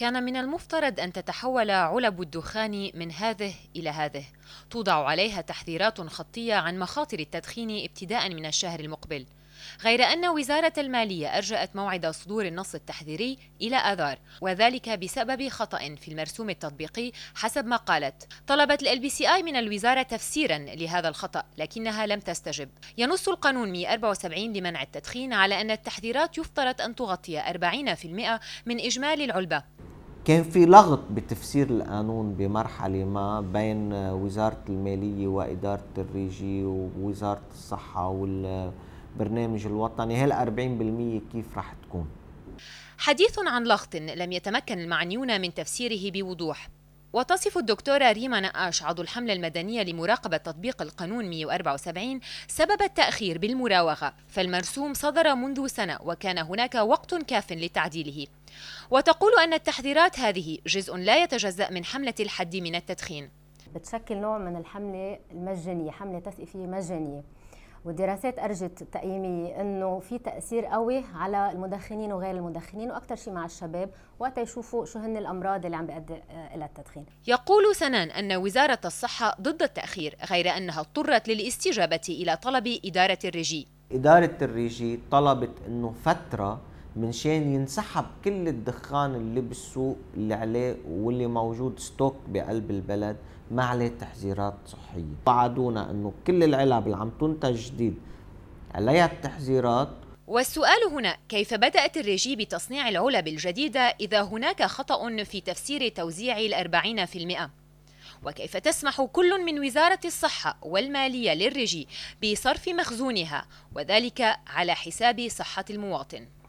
كان من المفترض أن تتحول علب الدخان من هذه إلى هذه توضع عليها تحذيرات خطية عن مخاطر التدخين ابتداء من الشهر المقبل غير أن وزارة المالية أرجأت موعد صدور النص التحذيري إلى آذار وذلك بسبب خطأ في المرسوم التطبيقي حسب ما قالت طلبت ال بي سي آي من الوزارة تفسيرا لهذا الخطأ لكنها لم تستجب ينص القانون 174 لمنع التدخين على أن التحذيرات يفترض أن تغطي 40% من إجمالي العلبة كان في لغط بتفسير القانون بمرحلة ما بين وزارة المالية وإدارة الريجي ووزارة الصحة والبرنامج الوطني هال 40% كيف رح تكون حديث عن لغط لم يتمكن المعنيون من تفسيره بوضوح وتصف الدكتورة ريما نقاش عضو الحملة المدنية لمراقبة تطبيق القانون 174 سبب التأخير بالمراوغة فالمرسوم صدر منذ سنة وكان هناك وقت كاف لتعديله وتقول أن التحذيرات هذه جزء لا يتجزأ من حملة الحد من التدخين بتشكل نوع من الحملة المجانية حملة تثقيفية مجانية ودراسات أرجت تقييمية أنه في تأثير قوي على المدخنين وغير المدخنين وأكثر شيء مع الشباب وقت يشوفوا شو هن الأمراض اللي عم بيؤدي إلى التدخين يقول سنان أن وزارة الصحة ضد التأخير غير أنها اضطرت للاستجابة إلى طلب إدارة الريجي إدارة الريجي طلبت أنه فترة من شان ينسحب كل الدخان اللي بالسوق اللي عليه واللي موجود ستوك بقلب البلد ما عليه تحذيرات صحيه وعدونا انه كل العلب اللي عم تنتج جديد عليها التحذيرات والسؤال هنا كيف بدأت الريجي بتصنيع العلب الجديدة إذا هناك خطأ في تفسير توزيع الأربعين في المئة؟ وكيف تسمح كل من وزارة الصحة والمالية للريجي بصرف مخزونها وذلك على حساب صحة المواطن